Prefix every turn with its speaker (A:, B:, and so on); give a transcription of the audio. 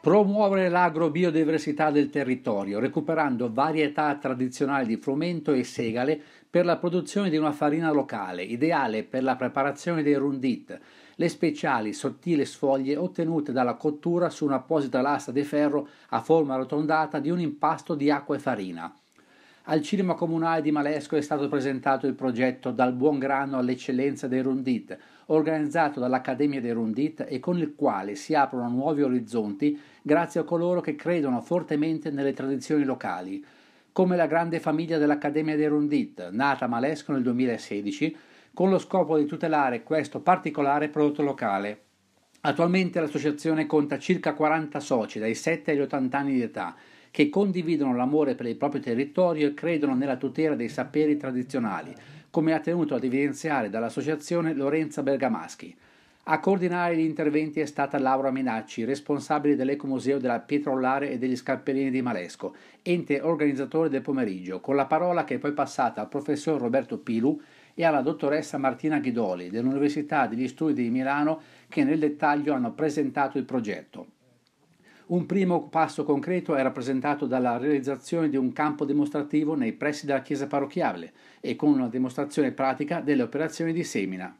A: Promuovere l'agrobiodiversità del territorio, recuperando varietà tradizionali di frumento e segale per la produzione di una farina locale, ideale per la preparazione dei rundit, le speciali sottili sfoglie ottenute dalla cottura su un'apposita lastra di ferro a forma arrotondata di un impasto di acqua e farina. Al Cinema Comunale di Malesco è stato presentato il progetto Dal buon grano all'eccellenza dei Rundit, organizzato dall'Accademia dei Rundit e con il quale si aprono nuovi orizzonti grazie a coloro che credono fortemente nelle tradizioni locali. Come la grande famiglia dell'Accademia dei Rundit, nata a Malesco nel 2016, con lo scopo di tutelare questo particolare prodotto locale. Attualmente l'associazione conta circa 40 soci dai 7 agli 80 anni di età che condividono l'amore per il proprio territorio e credono nella tutela dei saperi tradizionali, come ha tenuto ad evidenziare dall'associazione Lorenza Bergamaschi. A coordinare gli interventi è stata Laura Minacci, responsabile dell'Ecomuseo della Pietrollare e degli Scappellini di Malesco, ente organizzatore del pomeriggio, con la parola che è poi passata al professor Roberto Pilu e alla dottoressa Martina Ghidoli dell'Università degli Studi di Milano che nel dettaglio hanno presentato il progetto. Un primo passo concreto è rappresentato dalla realizzazione di un campo dimostrativo nei pressi della chiesa parrocchiale e con una dimostrazione pratica delle operazioni di semina.